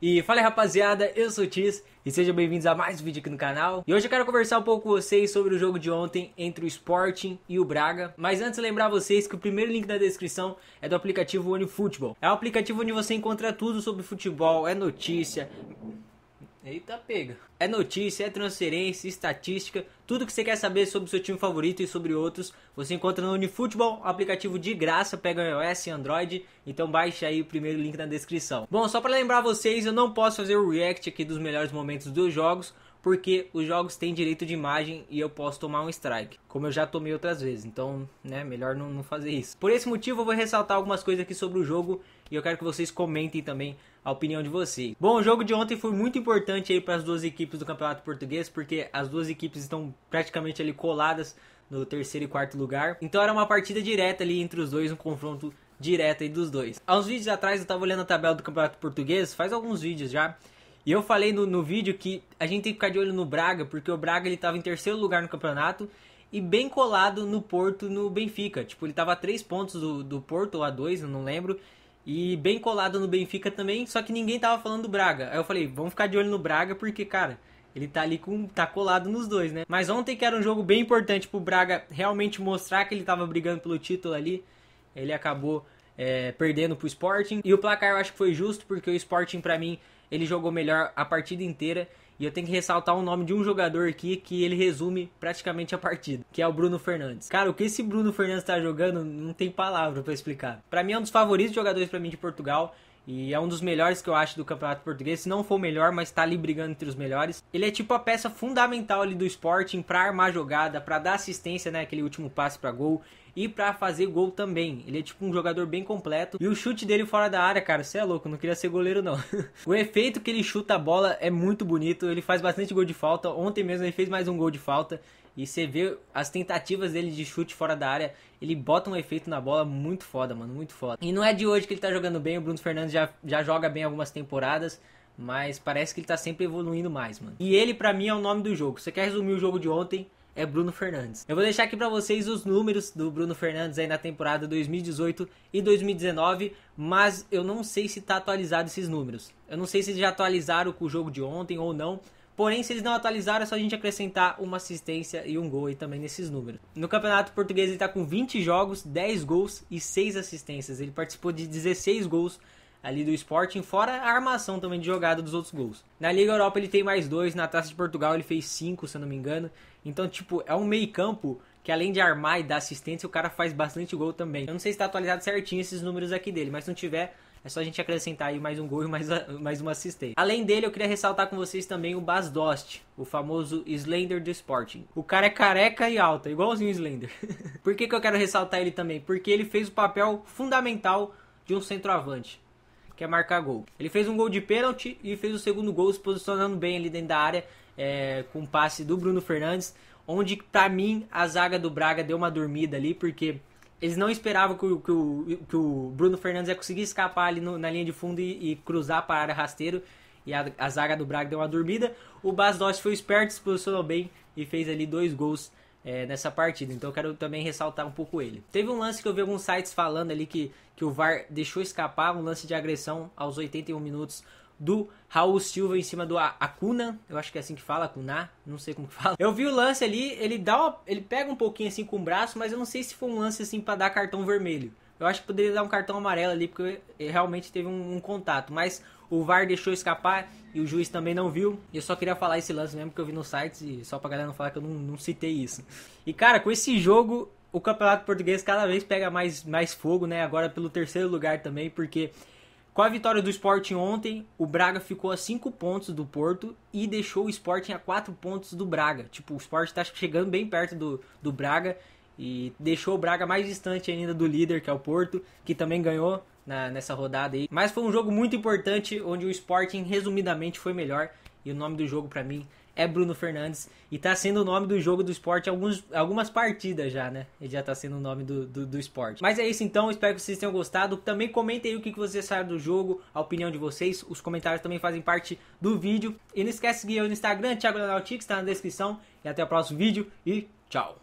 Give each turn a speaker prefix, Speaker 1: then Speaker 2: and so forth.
Speaker 1: E fala aí, rapaziada, eu sou o Tiz e sejam bem-vindos a mais um vídeo aqui no canal. E hoje eu quero conversar um pouco com vocês sobre o jogo de ontem entre o Sporting e o Braga. Mas antes lembrar vocês que o primeiro link da descrição é do aplicativo OneFootball. É um aplicativo onde você encontra tudo sobre futebol, é notícia, Eita pega. É notícia, é transferência, estatística, tudo que você quer saber sobre o seu time favorito e sobre outros, você encontra no Unifutebol, aplicativo de graça, pega iOS e Android, então baixe aí o primeiro link na descrição. Bom, só para lembrar vocês, eu não posso fazer o react aqui dos melhores momentos dos jogos, porque os jogos têm direito de imagem e eu posso tomar um strike, como eu já tomei outras vezes, então, né, melhor não, não fazer isso. Por esse motivo, eu vou ressaltar algumas coisas aqui sobre o jogo e eu quero que vocês comentem também a opinião de vocês. Bom, o jogo de ontem foi muito importante aí para as duas equipes do Campeonato Português, porque as duas equipes estão praticamente ali coladas no terceiro e quarto lugar. Então era uma partida direta ali entre os dois, um confronto direto aí dos dois. Há uns vídeos atrás eu estava olhando a tabela do Campeonato Português, faz alguns vídeos já, e eu falei no, no vídeo que a gente tem que ficar de olho no Braga, porque o Braga ele estava em terceiro lugar no campeonato e bem colado no Porto no Benfica. Tipo, ele estava a três pontos do, do Porto ou a dois não lembro. E bem colado no Benfica também, só que ninguém tava falando do Braga. Aí eu falei, vamos ficar de olho no Braga, porque, cara, ele tá ali com. tá colado nos dois, né? Mas ontem que era um jogo bem importante pro Braga realmente mostrar que ele tava brigando pelo título ali. Ele acabou é, perdendo pro Sporting. E o placar eu acho que foi justo, porque o Sporting, para mim, ele jogou melhor a partida inteira. E eu tenho que ressaltar o nome de um jogador aqui que ele resume praticamente a partida, que é o Bruno Fernandes. Cara, o que esse Bruno Fernandes tá jogando não tem palavra para explicar. Para mim é um dos favoritos jogadores para mim de Portugal. E é um dos melhores que eu acho do Campeonato Português, se não for o melhor, mas tá ali brigando entre os melhores. Ele é tipo a peça fundamental ali do Sporting para armar jogada, para dar assistência, né, aquele último passe para gol e para fazer gol também. Ele é tipo um jogador bem completo. E o chute dele fora da área, cara, você é louco, não queria ser goleiro não. o efeito que ele chuta a bola é muito bonito, ele faz bastante gol de falta. Ontem mesmo ele fez mais um gol de falta. E você vê as tentativas dele de chute fora da área, ele bota um efeito na bola muito foda, mano, muito foda. E não é de hoje que ele tá jogando bem, o Bruno Fernandes já, já joga bem algumas temporadas, mas parece que ele tá sempre evoluindo mais, mano. E ele, para mim, é o nome do jogo. Você quer resumir o jogo de ontem? É Bruno Fernandes. Eu vou deixar aqui para vocês os números do Bruno Fernandes aí na temporada 2018 e 2019, mas eu não sei se tá atualizado esses números. Eu não sei se já atualizaram com o jogo de ontem ou não, Porém, se eles não atualizarem, é só a gente acrescentar uma assistência e um gol aí também nesses números. No Campeonato Português ele está com 20 jogos, 10 gols e 6 assistências. Ele participou de 16 gols ali do Sporting, fora a armação também de jogada dos outros gols. Na Liga Europa ele tem mais dois, na Taça de Portugal ele fez cinco, se eu não me engano. Então, tipo, é um meio campo que além de armar e dar assistência, o cara faz bastante gol também. Eu não sei se está atualizado certinho esses números aqui dele, mas se não tiver, é só a gente acrescentar aí mais um gol e mais, mais uma assistência. Além dele, eu queria ressaltar com vocês também o Bas Dost, o famoso Slender do Sporting. O cara é careca e alta, igualzinho o Slender. Por que, que eu quero ressaltar ele também? Porque ele fez o papel fundamental de um centroavante que é marcar gol. Ele fez um gol de pênalti e fez o segundo gol se posicionando bem ali dentro da área é, com o passe do Bruno Fernandes, onde para mim a zaga do Braga deu uma dormida ali porque eles não esperavam que o, que o, que o Bruno Fernandes ia conseguir escapar ali no, na linha de fundo e, e cruzar para a área rasteiro. E a, a, zaga do Braga deu uma dormida. O Bas Dost foi esperto, se posicionou bem e fez ali dois gols é, nessa partida. Então eu quero também ressaltar um pouco ele. Teve um lance que eu vi alguns sites falando ali que, que o VAR deixou escapar, um lance de agressão aos 81 minutos do Raul Silva em cima do Acuna, eu acho que é assim que fala, Acuna, não sei como que fala. Eu vi o lance ali, ele dá, uma, ele pega um pouquinho assim com o braço, mas eu não sei se foi um lance assim para dar cartão vermelho. Eu acho que poderia dar um cartão amarelo ali porque eh, realmente teve um, um contato, mas o VAR deixou escapar e o juiz também não viu. Eu só queria falar esse lance mesmo que eu vi no site, só pra galera não falar que eu não, não citei isso. E cara, com esse jogo o campeonato português cada vez pega mais, mais fogo, né? Agora pelo terceiro lugar também, porque com a vitória do Sporting ontem, o Braga ficou a 5 pontos do Porto e deixou o Sporting a 4 pontos do Braga. Tipo, o Sporting está chegando bem perto do, do Braga e deixou o Braga mais distante ainda do líder, que é o Porto, que também ganhou na, nessa rodada aí. Mas foi um jogo muito importante, onde o Sporting resumidamente foi melhor. E o nome do jogo para mim é Bruno Fernandes. E tá sendo o nome do jogo do esporte alguns, algumas partidas já, né? Ele já tá sendo o nome do, do, do esporte. Mas é isso então, espero que vocês tenham gostado. Também comentem aí o que, que vocês acharam do jogo, a opinião de vocês. Os comentários também fazem parte do vídeo. E não esquece de seguir eu no Instagram, Thiago Leonardo Tix, tá na descrição. E até o próximo vídeo e tchau!